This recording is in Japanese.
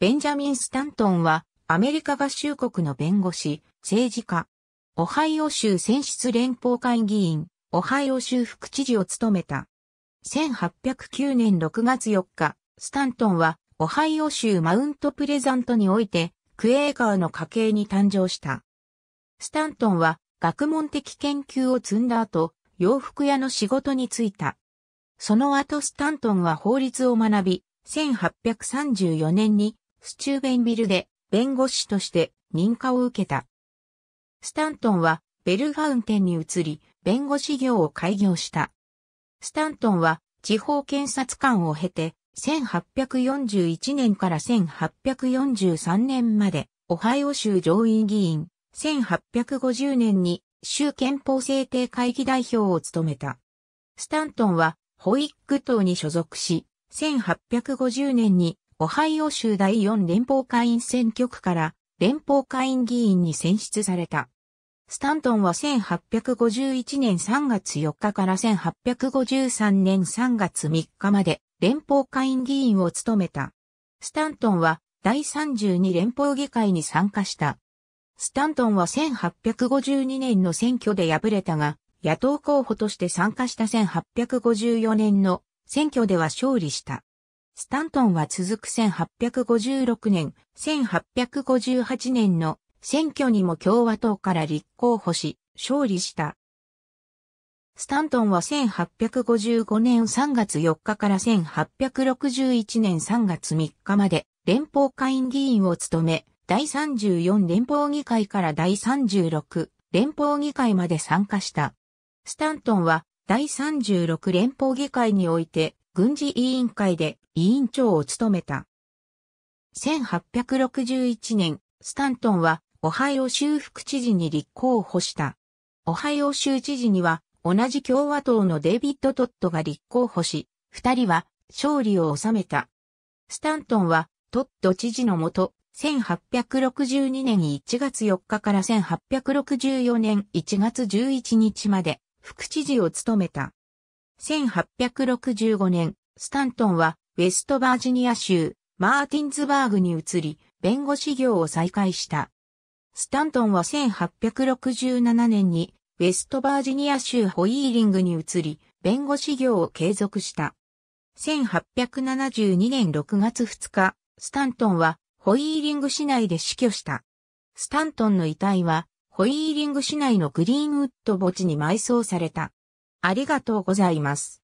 ベンジャミン・スタントンは、アメリカ合衆国の弁護士、政治家、オハイオ州選出連邦会議員、オハイオ州副知事を務めた。1809年6月4日、スタントンは、オハイオ州マウントプレザントにおいて、クエーカーの家系に誕生した。スタントンは、学問的研究を積んだ後、洋服屋の仕事に就いた。その後スタントンは法律を学び、1834年にスチューベンビルで弁護士として認可を受けた。スタントンはベルファウンテンに移り、弁護士業を開業した。スタントンは地方検察官を経て、1841年から1843年まで、オハイオ州上院議員、1850年に州憲法制定会議代表を務めた。スタントンは、ホイック党に所属し、1850年にオハイオ州第4連邦会員選挙区から連邦会員議員に選出された。スタントンは1851年3月4日から1853年3月3日まで連邦会員議員を務めた。スタントンは第32連邦議会に参加した。スタントンは1852年の選挙で敗れたが、野党候補として参加した1854年の選挙では勝利した。スタントンは続く1856年、1858年の選挙にも共和党から立候補し、勝利した。スタントンは1855年3月4日から1861年3月3日まで連邦会員議員を務め、第34連邦議会から第36連邦議会まで参加した。スタントンは第36連邦議会において軍事委員会で委員長を務めた。1861年、スタントンはオハイオ州副知事に立候補した。オハイオ州知事には同じ共和党のデイビッド・トットが立候補し、二人は勝利を収めた。スタントンはトット知事のもと、1862年1月4日から1864年1月11日まで副知事を務めた。1865年、スタントンはウェストバージニア州、マーティンズバーグに移り、弁護士業を再開した。スタントンは1867年に、ウェストバージニア州ホイーリングに移り、弁護士業を継続した。1872年6月2日、スタントンはホイーリング市内で死去した。スタントンの遺体はホイーリング市内のグリーンウッド墓地に埋葬された。ありがとうございます。